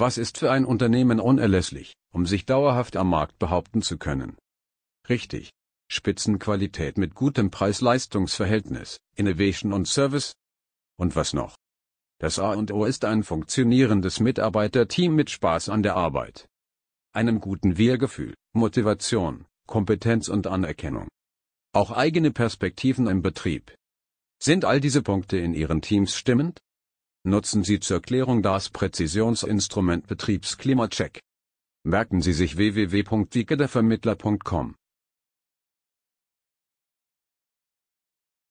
Was ist für ein Unternehmen unerlässlich, um sich dauerhaft am Markt behaupten zu können? Richtig. Spitzenqualität mit gutem Preis-Leistungs-Verhältnis, Innovation und Service. Und was noch? Das A und O ist ein funktionierendes Mitarbeiterteam mit Spaß an der Arbeit. Einem guten wir Motivation, Kompetenz und Anerkennung. Auch eigene Perspektiven im Betrieb. Sind all diese Punkte in Ihren Teams stimmend? Nutzen Sie zur Klärung das Präzisionsinstrument Betriebsklimacheck. Merken Sie sich www.wickedervermittler.com